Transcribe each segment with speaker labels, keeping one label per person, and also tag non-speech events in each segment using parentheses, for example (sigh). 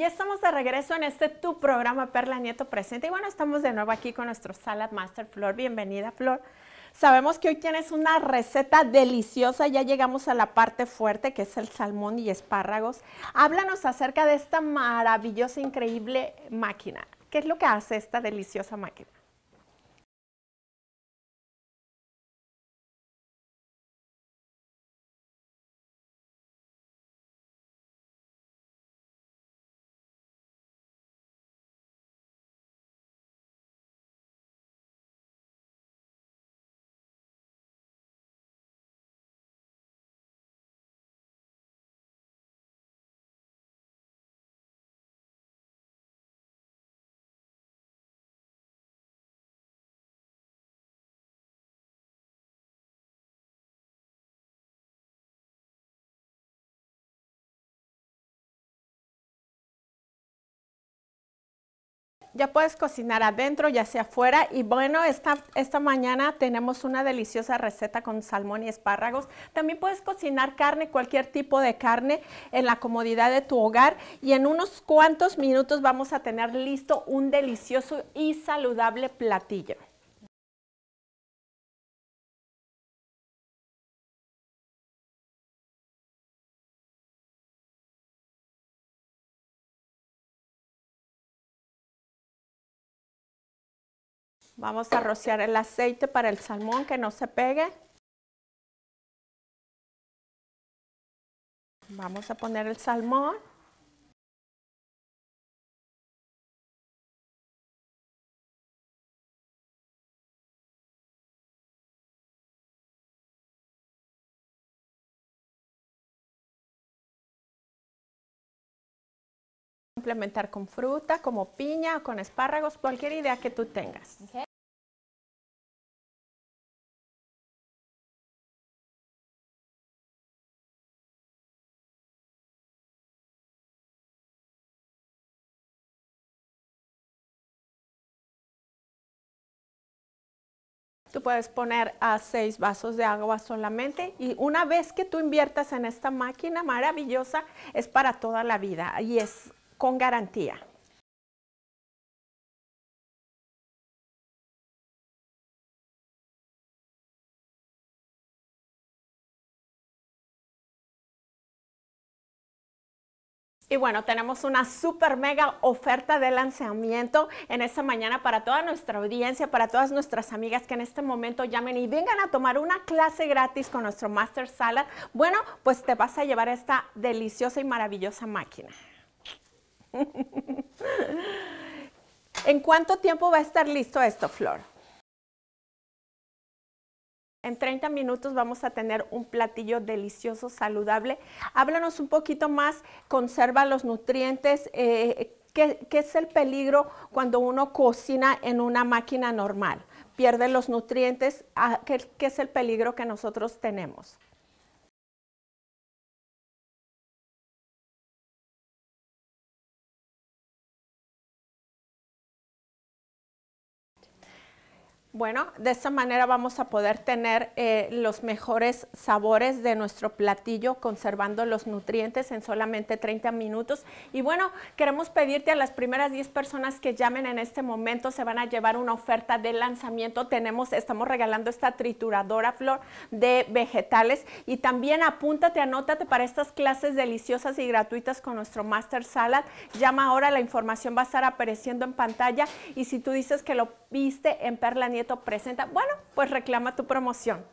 Speaker 1: ya estamos de regreso en este tu programa Perla Nieto Presente. Y bueno, estamos de nuevo aquí con nuestro Salad Master Flor. Bienvenida, Flor. Sabemos que hoy tienes una receta deliciosa, ya llegamos a la parte fuerte que es el salmón y espárragos. Háblanos acerca de esta maravillosa, increíble
Speaker 2: máquina. ¿Qué es lo que hace esta deliciosa máquina? ya puedes cocinar adentro, ya sea afuera. Y bueno, esta, esta mañana
Speaker 1: tenemos una deliciosa receta con salmón y espárragos. También puedes cocinar carne, cualquier tipo de carne, en la comodidad de tu hogar. Y en unos cuantos minutos vamos a tener
Speaker 2: listo un delicioso y saludable platillo. Vamos a rociar el aceite para el salmón que no se pegue. Vamos a poner el salmón. complementar con fruta, como piña o con espárragos, cualquier idea que tú tengas. Tú puedes
Speaker 1: poner a seis vasos de agua solamente y una vez que tú inviertas en esta máquina
Speaker 2: maravillosa es para toda la vida y es con garantía. Y bueno, tenemos una super mega oferta de
Speaker 1: lanzamiento en esta mañana para toda nuestra audiencia, para todas nuestras amigas que en este momento llamen y vengan a tomar una clase gratis con nuestro Master Salad. Bueno, pues te vas a llevar esta deliciosa y maravillosa máquina. (laughs) ¿En cuánto tiempo va a estar listo esto, Flor? En 30 minutos vamos a tener un platillo delicioso, saludable. Háblanos un poquito más, conserva los nutrientes. Eh, ¿qué, es el peligro cuando uno cocina en una máquina normal? Pierde los nutrientes.
Speaker 2: Ah, qué es el peligro que nosotros tenemos? Bueno, de esta manera vamos
Speaker 1: a poder tener eh, los mejores sabores de nuestro platillo, conservando los nutrientes en solamente 30 minutos. Y bueno, queremos pedirte a las primeras 10 personas que llamen en este momento, se van a llevar una oferta de lanzamiento. Tenemos, estamos regalando esta trituradora flor de vegetales. Y también apúntate, anótate para estas clases deliciosas y gratuitas con nuestro Master Salad. Llama ahora, la información va a estar apareciendo en pantalla. Y si tú dices que lo viste en Perla presenta. Bueno, pues reclama tu promoción.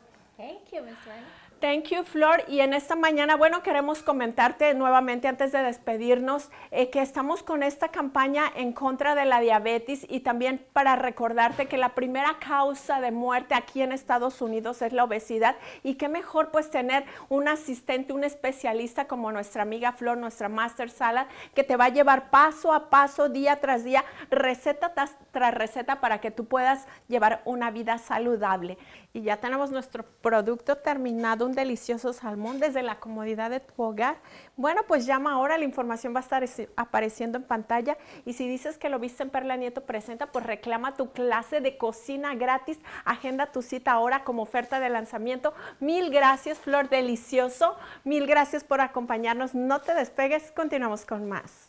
Speaker 1: Thank you, Flor. Y en esta mañana, bueno, queremos comentarte nuevamente antes de despedirnos eh, que estamos con esta campaña en contra de la diabetes y también para recordarte que la primera causa de muerte aquí en Estados Unidos es la obesidad y que mejor pues tener un asistente, un especialista como nuestra amiga Flor, nuestra Master Salad, que te va a llevar paso a paso, día tras día, receta tras receta para que tú puedas llevar una vida saludable. Y ya tenemos nuestro producto terminado delicioso salmón desde la comodidad de tu hogar? Bueno, pues llama ahora, la información va a estar apareciendo en pantalla y si dices que lo viste en Perla Nieto Presenta, pues reclama tu clase de cocina gratis, agenda tu cita ahora como oferta de lanzamiento. Mil gracias, Flor Delicioso, mil gracias por acompañarnos, no te despegues, continuamos con más.